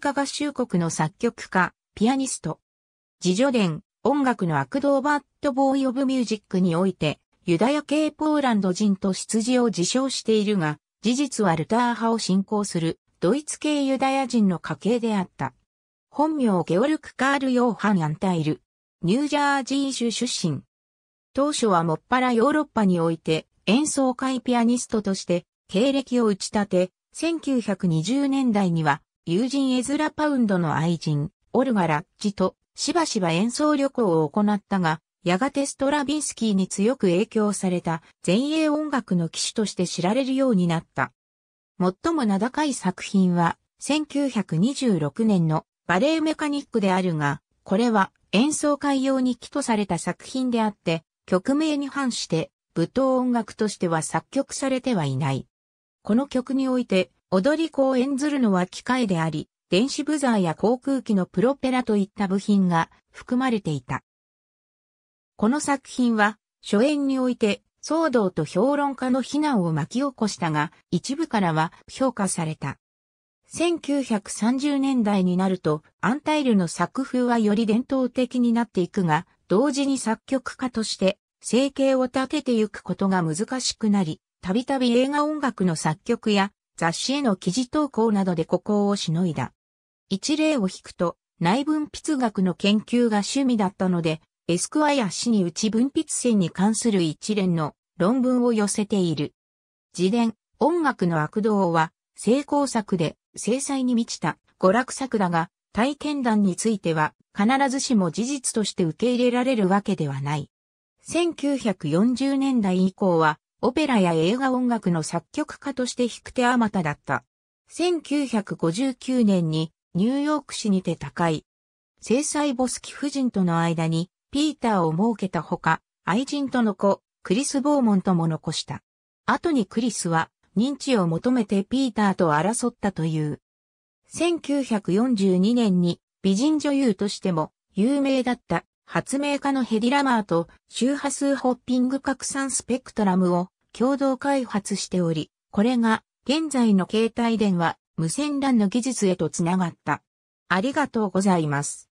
カ合衆国の作曲家、ピアニスト。自助伝、音楽の悪童バッドボーイオブミュージックにおいて、ユダヤ系ポーランド人と羊を自称しているが、事実はルター派を信仰する、ドイツ系ユダヤ人の家系であった。本名ゲオルク・カール・ヨーハン・アンタイル。ニュージャージー州出身。当初はもっぱらヨーロッパにおいて、演奏会ピアニストとして、経歴を打ち立て、1920年代には友人エズラ・パウンドの愛人、オルガ・ラッジとしばしば演奏旅行を行ったが、やがてストラビンスキーに強く影響された前衛音楽の騎手として知られるようになった。最も名高い作品は、1926年のバレエメカニックであるが、これは演奏会用に寄とされた作品であって、曲名に反して、舞踏音楽としては作曲されてはいない。この曲において、踊り子を演ずるのは機械であり、電子ブザーや航空機のプロペラといった部品が含まれていた。この作品は、初演において騒動と評論家の非難を巻き起こしたが、一部からは評価された。1930年代になると、アンタイルの作風はより伝統的になっていくが、同時に作曲家として、生計を立ててゆくことが難しくなり、たびたび映画音楽の作曲や雑誌への記事投稿などで孤高をしのいだ。一例を引くと、内分泌学の研究が趣味だったので、エスクワイア氏に内分泌腺に関する一連の論文を寄せている。自伝、音楽の悪道は、成功作で、制裁に満ちた娯楽作だが、体験談については、必ずしも事実として受け入れられるわけではない。1940年代以降は、オペラや映画音楽の作曲家として引く手あまただった。1959年にニューヨーク市にて高い。制裁ボスキ夫人との間にピーターを設けたほか、愛人との子、クリス・ボーモンとも残した。後にクリスは認知を求めてピーターと争ったという。1942年に美人女優としても有名だった発明家のヘディラマーと周波数ホッピング拡散スペクトラムを共同開発しており、これが現在の携帯電話、無線 LAN の技術へとつながった。ありがとうございます。